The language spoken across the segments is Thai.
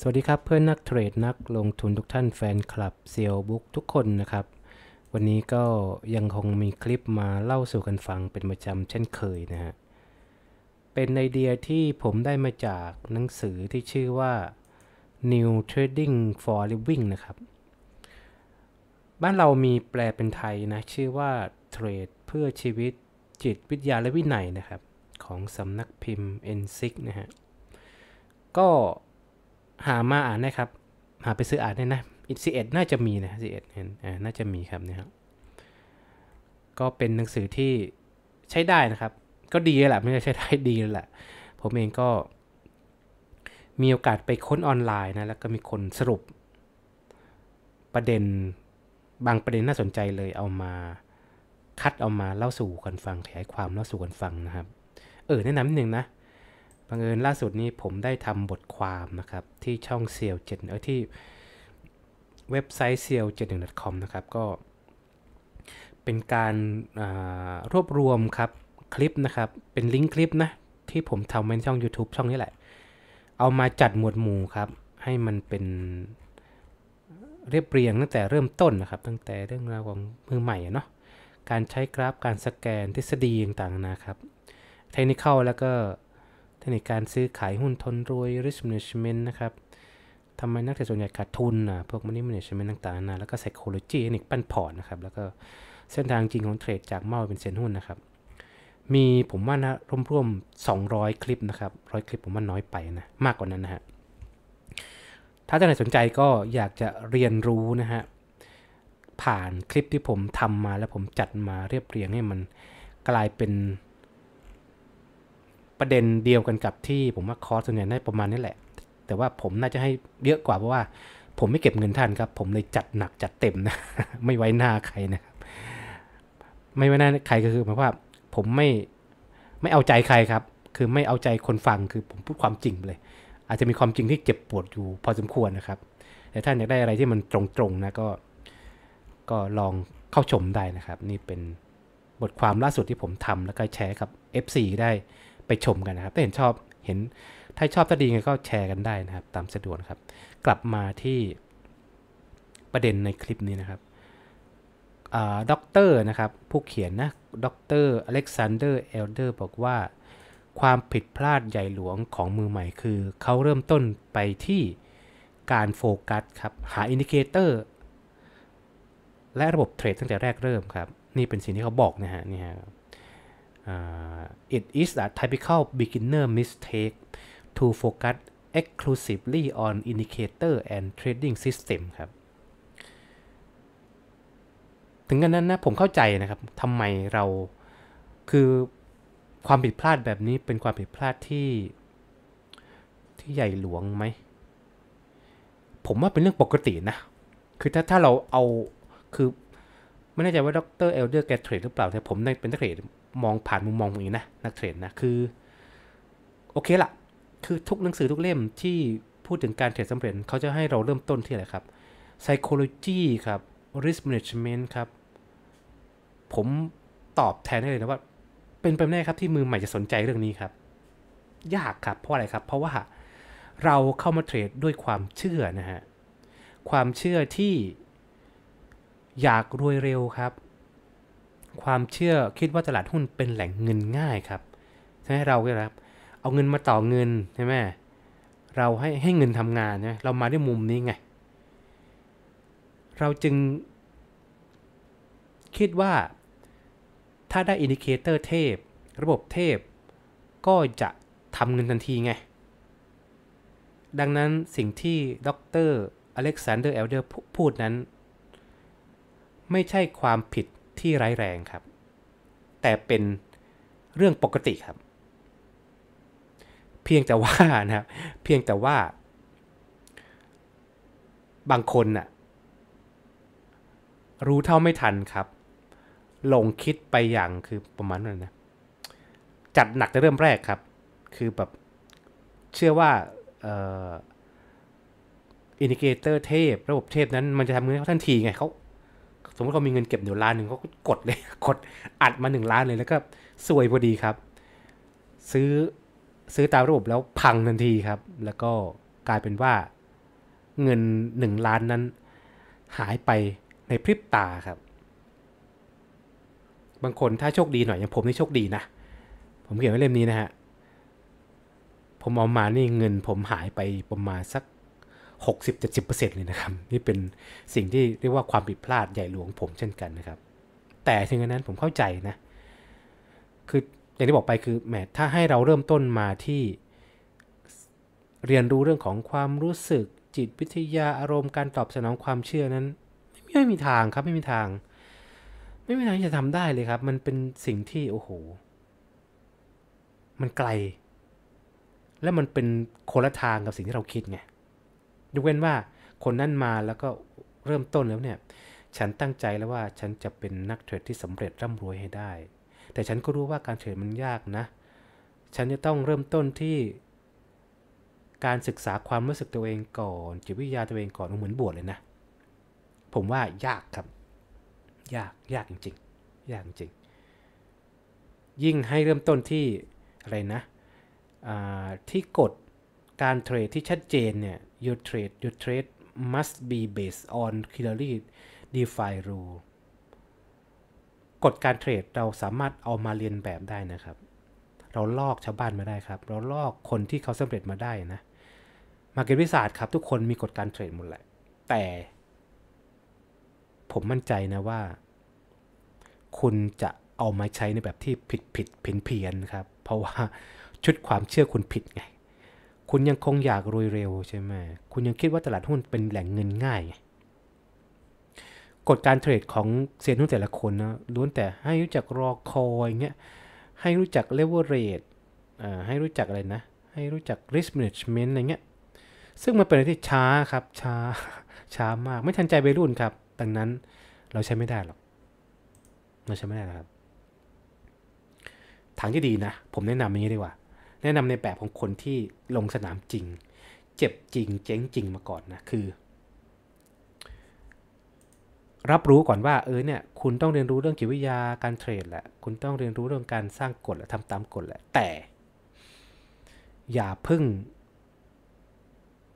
สวัสดีครับเพื่อนนักเทรดนักลงทุนทุกท่านแฟนคลับเซียวบุ๊กทุกคนนะครับ วันนี้ก็ยังคงมีคลิปมาเล่าสู่กันฟังเป็นประจำเช่นเคยนะฮะเป็นไอเดียที่ผมได้มาจากหนังสือที่ชื่อว่า New Trading for Living นะครับ บ้านเรามีแปลเป็นไทยนะ ชื่อว่าเทรดเพื่อชีวิตจิตวิทยาและวินัยนะครับ ของสำนักพิมพ์ N6 นะฮะก็หามาอ่านนะครับหาไปซื้ออ่านได้นะอิสิเอ็ดน่าจะมีนะสิเอ็ดเห็นอ่าน่าจะมีครับเนี่ยก็เป็นหนังสือที่ใช้ได้นะครับ ก็ดีแหละไม่ใช่ใช้ได้ดีแหละผมเองก็มีโอกาสไปค้นออนไลน์นะแล้วก็มีคนสรุปประเด็นบางประเด็นน่าสนใจเลย เอามาคัดเอามาเล่าสู่กันฟังขยายความเล่าสู่กันฟังนะครับ เออแนะนำนิดนึงนะบังเอิญล่าสุดนี้ผมได้ทำบทความนะครับที่ช่องเซียวเจ็ดเออที่เว็บไซต์เซียวเจ็ดหนึ่ง .com นะครับก็ เป็นการรวบรวมครับคลิปนะครับเป็นลิงก์คลิปนะ ที่ผมทำในช่อง YouTube ช่องนี้แหละเอามาจัดหมวดหมู่ครับ ให้มันเป็นเรียบเรียงตั้งแต่เริ่มต้นนะครับ ตั้งแต่เรื่องราวของมือใหม่เนาะการใช้กราฟการสแกนทฤษฎีต่างๆนะครับ เทคนิคเข้าแล้วก็คนิคการซื้อขายหุ้น ทนรวย risk management นะครับ ทำไม นัก เทรด ส่วนใหญ่ ขาด ทุนอ่ะพวก money management ต่างๆนะแล้วก็ psychology เทคนิคปั้นพอร์ตนะครับ แล้วก็ เส้นทาง จริง ของ เทรด จาก เมา เป็น เซ็นหุ้น นะครับ มี ผม ว่า นะร่วมๆ200 คลิป นะครับร้อยคลิปผม ว่า น้อยไป นะ มากกว่านั้น นะฮะ ถ้าท่านไหนสนใจก็อยากจะเรียนรู้ นะฮะ ผ่านคลิปที่ ผมทำมา แล้วผม จัด มา เรียบเรียง ให้มัน กลาย เป็นประเด็นเดียวกันกับที่ผมว่าคอร์สส่วนใหญ่น่าประมาณนี้แหละ แต่ว่าผมน่าจะให้เยอะกว่าเพราะว่า ผมไม่เก็บเงินท่านครับ ผมเลยจัดหนักจัดเต็มนะ ไม่ไว้หน้าใครนะครับ ไม่ไว้หน้าใครก็คือหมายว่า ผมไม่ไม่เอาใจใครครับ คือไม่เอาใจคนฟังคือผมพูดความจริงเลย อาจจะมีความจริงที่เจ็บปวดอยู่พอสมควรนะครับแต่ท่านอยากได้อะไรที่มันตรงๆนะก็ ก็ลองเข้าชมได้นะครับ นี่เป็นบทความล่าสุดที่ผมทำแล้วก็แชร์กับ FC ได้ไปชมกันนะครับ ถ้าเห็นชอบ เห็น ถ้าชอบถ้าดีก็แชร์กันได้นะครับ ตามสะดวกครับ กลับมาที่ประเด็นในคลิปนี้นะครับด็อกเตอร์นะครับ ผู้เขียนนะ ด็อกเตอร์อเล็กซานเดอร์ เอลเดอร์ บอกว่า ความผิดพลาดใหญ่หลวงของมือใหม่คือ เขาเริ่มต้นไปที่การโฟกัสครับ หาอินดิเคเตอร์ และระบบเทรดตั้งแต่แรกเริ่มครับ นี่เป็นสิ่งที่เขาบอกนะฮะ นี่ฮะ it is a typical beginner mistake to focus exclusively on indicator and trading system ครับ ถึงกันนั้นนะ ผมเข้าใจนะครับ ทำไมเราคือความผิดพลาดแบบนี้เป็นความผิดพลาดที่ ที่ใหญ่หลวงไหม ผมว่าเป็นเรื่องปกตินะ คือถ้าถ้าเราเอา คือ ไม่แน่ใจว่าดรเอลเดอร์แกเทรดหรือเปล่า แต่ผมเป็นนักเทรดมองผ่านมุมมองตรงนี้นะนักเทรดนะ คือ โอเคละคือทุกหนังสือทุกเล่มที่พูดถึงการเทรดสำเร็จเขาจะให้เราเริ่มต้นที่อะไรครับ psychology ครับ risk management ครับ ผมตอบแทนได้เลยนะว่า เป็นไปไม่ได้ครับที่มือใหม่จะสนใจเรื่องนี้ครับ ยากครับเพราะอะไรครับเพราะว่า เราเข้ามาเทรดด้วยความเชื่อนะฮะ ความเชื่อที่อยากรวยเร็วครับความเชื่อคิดว่าตลาดหุ้นเป็นแหล่งเงินง่ายครับ ใช่ไหมเราครับเอาเงินมาต่อเงินใช่ไหม เราให้ให้เงินทำงานใช่ไหมเรามาด้วยมุมนี้ไง เราจึงคิดว่าถ้าได้อินดิเคเตอร์เทพระบบเทพก็จะทำเงินทันทีไง ดังนั้นสิ่งที่ดร อเล็กซานเดอร์เอลเดอร์พูดนั้น ไม่ใช่ความผิดที่ร้ายแรงครับ แต่เป็นเรื่องปกติครับ เพียงแต่ว่านะครับเพียงแต่ว่าบางคนน่ะ รู้เท่าไม่ทันครับ ลงคิดไปอย่างคือประมาณนั้นนะจัดหนักในเริ่มแรกครับ คือแบบ เชื่อว่าอินดิเกเตอร์เทพระบบเทพนั้นมันจะทำเงินเขาทันทีไงเขาสมมติเขามีเงินเก็บเด๋ยวล้านหนึ่งเขาก็กดเลยกดอัดมาหนึ่งล้านเลยแล้วก็ซวยพอดีครับ ซื้อซื้อตามระบบแล้วพังทันทีครับ แล้วก็กลายเป็นว่า เงินหนึ่งล้านนั้น หายไปในพริบตาครับ บางคนถ้าโชคดีหน่อยอย่างผมนี่โชคดีนะผมเขียนไว้เล่มนี้นะฮะผมเอามานี่เงินผมหายไปประมาณสัก60-70%เลยนะครับนี่เป็นสิ่งที่เรียกว่าความผิดพลาดใหญ่หลวงผมเช่นกันนะครับ แต่ถึงกระนั้นผมเข้าใจนะ คืออย่างที่บอกไปคือแมถ้าให้เราเริ่มต้นมาที่เรียนรู้เรื่องของความรู้สึกจิตวิทยาอารมณ์การตอบสนองความเชื่อนั้น ไม่มีทางครับไม่มีทาง ไม่มีทางจะทำได้เลยครับ มันเป็นสิ่งที่โอ้โหมันไกล และมันเป็นคนละทางกับสิ่งที่เราคิดไงยกเว้นว่าคนนั้นมาแล้วก็เริ่มต้นแล้วเนี่ย ฉันตั้งใจแล้วว่าฉันจะเป็นนักเทรดที่สำเร็จร่ำรวยให้ได้ แต่ฉันก็รู้ว่าการเทรดมันยากนะ ฉันจะต้องเริ่มต้นที่การศึกษาความรู้สึกตัวเองก่อนจิตวิทยาตัวเองก่อนเหมือนบวชเลยนะ ผมว่ายากครับ ยากยากจริงๆ ยากจริงยิ่งให้เริ่มต้นที่อะไรนะที่กฎการเทรดที่ชัดเจนเนี่ย your trade your trade must be based on clearly defined rule กฎการเทรดเราสามารถเอามาเรียนแบบได้นะครับ เราลอกชาวบ้านมาได้ครับ เราลอกคนที่เขาสำเร็จมาได้นะมาเก็ตวิสา์ครับทุกคนมีกฎการเทรดหมดแหละแต่ ผมมั่นใจนะว่า คุณจะเอามาใช้ในแบบที่ผิดผิดเพี้ยนเพียนครับ เพราะว่าชุดความเชื่อคุณผิดไงคุณยังคงอยากรวยเร็วใช่ไหมคุณยังคิดว่าตลาดหุ้นเป็นแหล่งเงินง่าย กฎการเทรดของเซียนหุ้นแต่ละคนนะล้วนแต่ให้รู้จักรอคอยเงี้ย ให้รู้จักเลเวอเรจให้รู้จักอะไรนะ ให้รู้จักริสเมจเมนต์อะไรเงี้ย ซึ่งมันเป็นอะไรที่ช้าครับ ช้า ช้ามาก ไม่ทันใจไปรุ่นครับ ดังนั้นเราใช้ไม่ได้หรอกเราใช้ไม่ได้ครับ ทางที่ดีนะ ผมแนะนำอย่างนี้ดีกว่าแนะนำในแบบของคนที่ลงสนามจริง เจ็บจริงเจ๊งจริงมาก่อนนะคือรับรู้ก่อนว่าเออเนี่ยคุณต้องเรียนรู้เรื่องกิวิยาการเทรดแหละคุณต้องเรียนรู้เรื่องการสร้างกฎและทำตามกฎแหละแต่ อย่าพึ่ง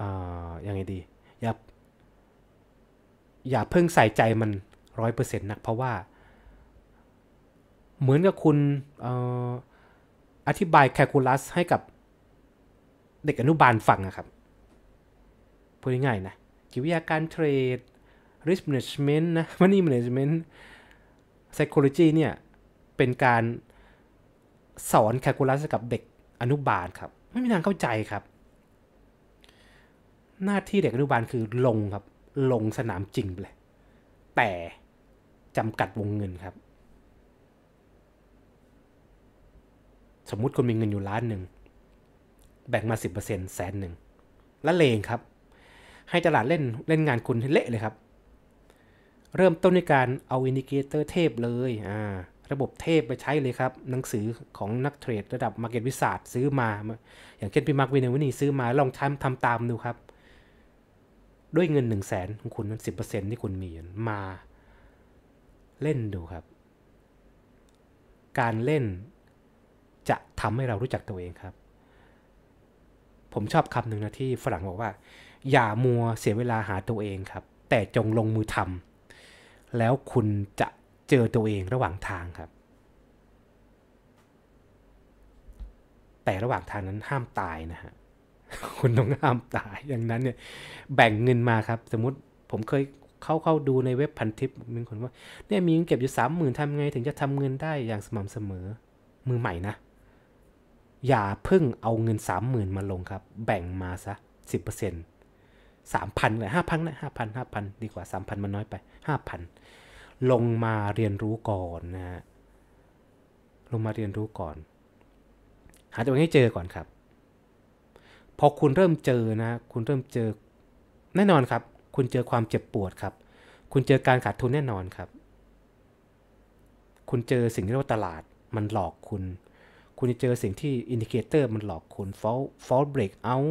อ่ายังไงดีอย่าอย่าเพิ่งใส่ใจมันร้อยเปอร์เซ็นต์นักเพราะว่า เหมือนกับคุณเอ่ออธิบายแคลคูลัสให้กับเด็กอนุบาลฟังนะครับ พูดง่ายๆนะจิวิยาการเทรด risk management นะ money management psychology เนี่ย เป็นการสอนแคลคูลัสกับเด็กอนุบาลครับ ไม่มีทางเข้าใจครับ หน้าที่เด็กอนุบาลคือลงครับ ลงสนามจริงเลยแต่จำกัดวงเงินครับสมมุติคุณมีเงินอยู่ล้านหนึ่ง แบ่งมา 10%แสนหนึ่งละเลงครับ ให้ตลาดเล่นเล่นงานคุณเละเลยครับ เริ่มต้นในการเอาอินดิเคเตอร์เทพเลยอ่าระบบเทพไปใช้เลยครับ หนังสือของนักเทรดระดับมาร์เก็ตวิสัทซื้อมา อย่างเช่นพี่มาร์กวินวินีซื้อมาลองทำทำตามดูครับ ด้วยเงิน1 0 0 0 0แสนของคุณนั้นสิที่คุณมี มาเล่นดูครับ การเล่นจะทำให้เรารู้จักตัวเองครับ ผมชอบคำหนึ่งนะที่ฝรั่งบอกว่า อย่ามัวเสียเวลาหาตัวเองครับ แต่จงลงมือทำแล้วคุณจะเจอตัวเองระหว่างทางครับ แต่ระหว่างทางนั้นห้ามตายนะฮะคุณต้องห้ามตายอย่างนั้นเนี่ย แบ่งเงินมาครับ สมมติผมเคยเข้าเข้าดูในเว็บพันทิปมีคนว่าเนี่ยมีเงินเก็บอยู่สามหมื่นทำไงถึงจะทำเงินได้อย่างสม่ำเสมอมือใหม่นะอย่าเพิ่งเอาเงินสามหมื่นมาลงครับ แบ่งมาซะสิบเปอร์เซ็นต์สามพันเลยห้าพันนะห้าพันห้าพันดีกว่าสามพันมันน้อยไปห้าพันลงมาเรียนรู้ก่อนนะฮะลงมาเรียนรู้ก่อน หาตัวเองให้เจอก่อนครับพอคุณเริ่มเจอนะ คุณเริ่มเจอแน่นอนครับ คุณเจอความเจ็บปวดครับ คุณเจอการขาดทุนแน่นอนครับ คุณเจอสิ่งที่เรียกว่าตลาดมันหลอกคุณคุณจะเจอสิ่งที่อินดิเคเตอร์ มันหลอกคุณ fall fall break out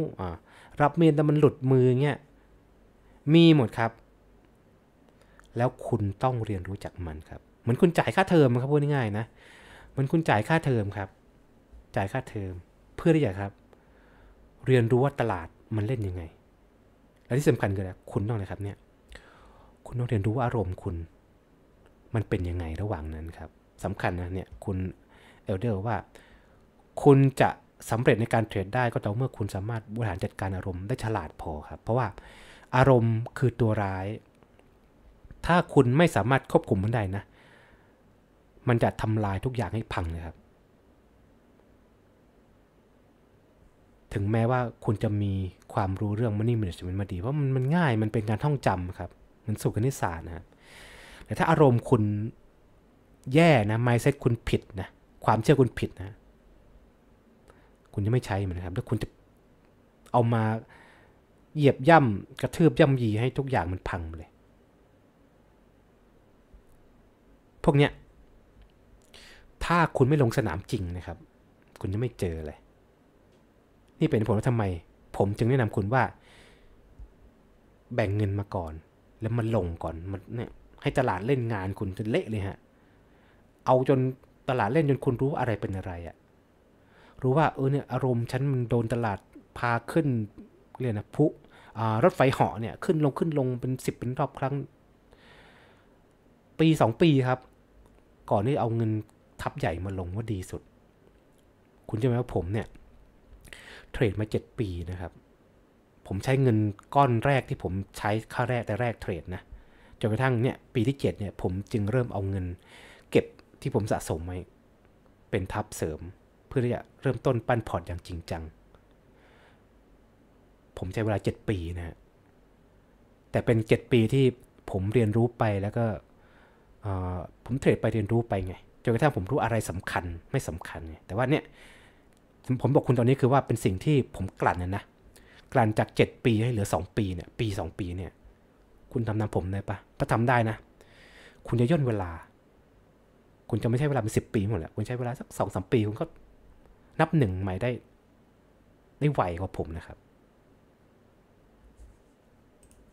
รับเมนแต่มันหลุดมือเงี้ย มีหมดครับ แล้วคุณต้องเรียนรู้จากมันครับ เหมือนคุณจ่ายค่าเทอมครับพูดง่ายๆนะเหมือนคุณจ่ายค่าเทอมครับ จ่ายค่าเทอม เพื่ออะไรครับ เรียนรู้ว่าตลาดมันเล่นยังไง และที่สำคัญคือนะคุณต้องอะครับเนี่ย คุณต้องเรียนรู้ว่าอารมณ์คุณ มันเป็นยังไงระหว่างนั้นครับ สำคัญนะเนี่ย คุณเอลเดอร์ว่าคุณจะสำเร็จในการเทรดได้ก็ต่อเมื่อคุณสามารถบริหารจัดการอารมณ์ได้ฉลาดพอครับ เพราะว่าอารมณ์คือตัวร้าย ถ้าคุณไม่สามารถควบคุมมันได้นะ มันจะทำลายทุกอย่างให้พังเลยครับ ถึงแม้ว่าคุณจะมีความรู้เรื่อง money management มาดี เพราะมันมันง่าย มันเป็นการท่องจำครับมันสุขนิสศาสตร์นะครับแต่ถ้าอารมณ์คุณแย่นะ mindset คุณผิดนะ ความเชื่อคุณผิดนะคุณจะไม่ใช้มันนะครับแล้วคุณจะเอามาเหยียบย่ำกระทืบย่ำยีให้ทุกอย่างมันพังเลย พวกเนี้ย ถ้าคุณไม่ลงสนามจริงนะครับ คุณจะไม่เจอเลย นี่เป็นผลว่าทำไม ผมจึงแนะนำคุณว่าแบ่งเงินมาก่อน แล้วมันลงก่อนมันเนี่ย ให้ตลาดเล่นงานคุณจนเละเลยฮะ เอาจนตลาดเล่นจนคุณรู้อะไรเป็นอะไรอะ่ะรู้ว่าเออเนี่ยอารมณ์ฉันมันโดนตลาดพาขึ้น เรียกนะพุรถไฟเหาะเนี่ยขึ้นลงขึ้นลงเป็นสิบเป็นรอบครั้ง ปีสองปีครับ ก่อนที่เอาเงินทับใหญ่มาลงว่าดีสุด คุณจะไหมว่าผมเนี่ยเทรดมาเจ็ดปีนะครับ ผมใช้เงินก้อนแรกที่ผมใช้ค่าแรกแต่แรกเทรดนะ จนกระทั่งเนี่ย ปีที่เจ็ดเนี่ย ผมจึงเริ่มเอาเงิน เก็บที่ผมสะสมไว้เป็นทับเสริมื่อที่จะเริ่มต้นปั้นพอร์ตอย่างจริงจัง ผมใช้เวลา 7 ปีนะฮะแต่เป็น 7 ปีที่ผมเรียนรู้ไปแล้วก็ผมเทรดไปเรียนรู้ไปไงจนกระทั่งผมรู้อะไรสำคัญไม่สำคัญไงแต่ว่าเนี่ย ผมบอกคุณตอนนี้คือว่าเป็นสิ่งที่ผมกลั่นนะนะ กลั่นจาก 7 ปีให้เหลือ 2 ปีเนี่ยปี 2 ปีเนี่ย คุณทำตามผมได้ปะถ้าทำได้นะ คุณจะย่นเวลา คุณจะไม่ใช้เวลาเป็นสิปีหมดแหละคุณใช้เวลาสักสองสามปีคุณก็นับหนึ่งใหม่ได้ได้ไวกว่าผมนะครับ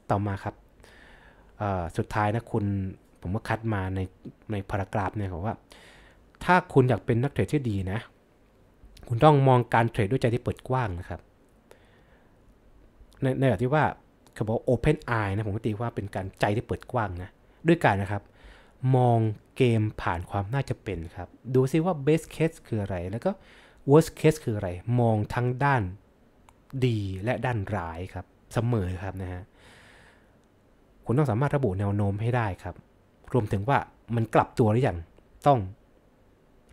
ต่อมาครับสุดท้ายนะคุณผมก็คัดมาในในพารากราฟเนี่ยครับว่า ถ้าคุณอยากเป็นนักเทรดที่ดีนะ คุณต้องมองการเทรดด้วยใจที่เปิดกว้างนะครับ ในในแบบที่ว่าเขาบอก open eye นะผมก็ตีว่าเป็นการใจที่เปิดกว้างนะด้วยการนะครับ มองเกมผ่านความน่าจะเป็นครับ ดูซิว่า best case คืออะไรแล้วก็ worst case คือ อะไร มองทั้งด้านดี และด้านร้ายครับเสมอครับ นะฮะ คุณต้องสามารถระบุแนวโน้มให้ได้ครับ รวมถึงว่ามันกลับตัวหรือยังต้อง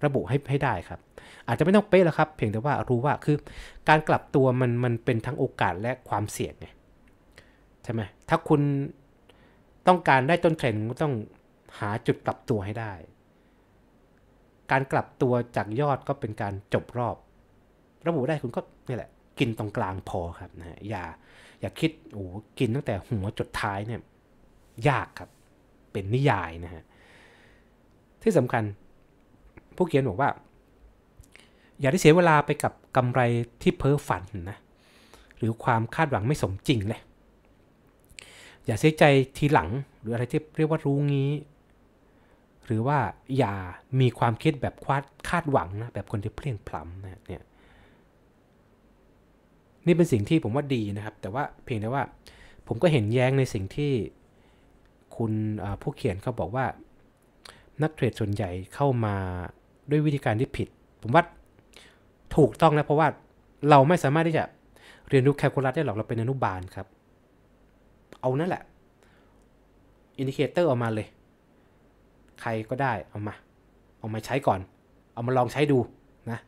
ระบุให้ให้ได้ครับ อาจจะไม่ต้องเป๊ะแล้วครับ เพียงแต่ว่ารู้ว่าคือการกลับตัวมันมัน เป็น ทั้ง โอกาสและความเสี่ยงไงใช่ไหมถ้าคุณต้องการได้ต้นเทรนด์ต้องหาจุดกลับตัวให้ได้การกลับตัวจากยอดก็เป็นการจบรอบ ระบุได้คุณก็นี่แหละกินตรงกลางพอครับนะอย่าอย่าคิดโอ้กินตั้งแต่หัวจดท้ายเนี่ยยากครับเป็นนิยายนะฮะที่สำคัญผู้เขียนบอกว่า อย่าได้เสียเวลาไปกับกำไรที่เพ้อฝันนะหรือความคาดหวังไม่สมจริงเลย อย่าเสียใจทีหลัง หรืออะไรที่เรียกว่ารู้งี้หรือว่าอย่ามีความคิดแบบคาดคาดหวังนะแบบคนที่เพลียงพล้ำนะเนี่ยนี่เป็นสิ่งที่ผมว่าดีนะครับ แต่ว่าเพียงแต่ว่าผมก็เห็นแย้งในสิ่งที่คุณผู้เขียนเขาบอกว่านักเทรดส่วนใหญ่เข้ามาด้วยวิธีการที่ผิด ผมว่าถูกต้องแล้วเพราะว่าเราไม่สามารถที่จะเรียนรู้แคลคูลัสได้หรอกเราเป็นอนุบาลครับเอานั่นแหละอินดิเคเตอร์ออกมาเลยใครก็ได้เอามาเอามาใช้ก่อน เอามาลองใช้ดูนะ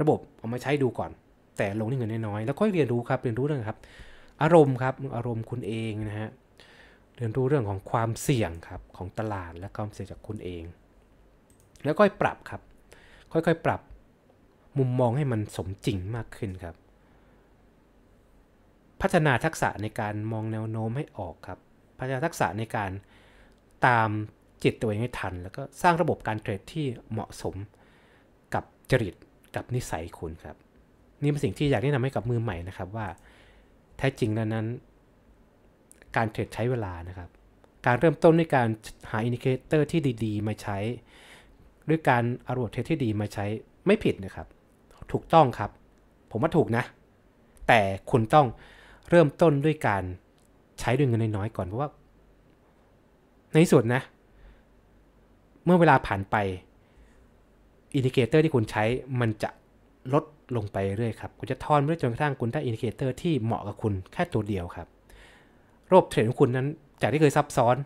ระบบเอามาใช้ดูก่อน แต่ลงนี่เงินน้อยๆแล้วก็เรียนรู้ครับเรียนรู้เรื่องครับ อารมณ์ครับอารมณ์คุณเองนะฮะเรียนรู้เรื่องของความเสี่ยงครับของตลาดและความเสี่ยงจากคุณเอง แล้วก็ปรับครับ ค่อยๆปรับมุมมองให้มันสมจริงมากขึ้นครับ พัฒนาทักษะในการมองแนวโน้มให้ออกครับ พัฒนาทักษะในการตามจิตตัวเองให้ทันแล้วก็สร้างระบบการเทรดที่เหมาะสมกับจริตกับนิสัยคุณครับ นี่เป็นสิ่งที่อยากแนะนำให้กับมือใหม่นะครับ ว่าแท้จริงแล้วนั้น การเทรดใช้เวลานะครับ การเริ่มต้นด้วยการหาอินดิเคเตอร์ที่ดีๆมาใช้ ด้วยการอารวดเทรดที่ดีมาใช้ไม่ผิดนะครับ ถูกต้องครับ ผมว่าถูกนะ แต่คุณต้องเริ่มต้นด้วยการใช้ด้วยเงินน้อยๆก่อนเพราะว่า ในส่วนนะมื่อเวลาผ่านไปอินดิเคเตอร์ที่คุณใช้มันจะลดลงไปเรื่อยครับคุณจะทอนไปเรื่อยจนกระทั่งคุณได้อินดิเคเตอร์ที่เหมาะกับคุณแค่ตัวเดียวครับระบบเทรดของคุณนั้นจากที่เคยซับซ้อน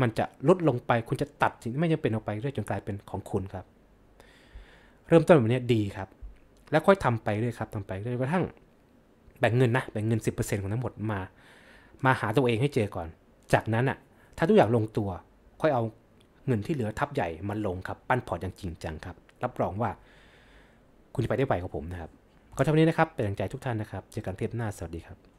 มันจะลดลงไป คุณจะตัดสิ่งที่ไม่จำเป็นออกไปเรื่อยจนกลายเป็นของคุณครับ เริ่มต้นแบบนี้ดีครับ แล้วค่อยทำไปเรื่อยครับทำไปเรื่อยกระทั่งแบ่งเงินนะแบ่งเงิน 10%ของทั้งหมดมา มาหาตัวเองให้เจอก่อน จากนั้นอะ่ะถ้าทุกอย่างลงตัวค่อยเอาเงินที่เหลือทับใหญ่มันลงครับ ปั้นพอร์ตอย่างจริงจังครับ รับรองว่าคุณจะไปได้ไวกว่าผมนะครับ ก็เท่านี้นะครับเป็นกำลังใจทุกท่านนะครับ เจอกันเทปหน้าสวัสดีครับ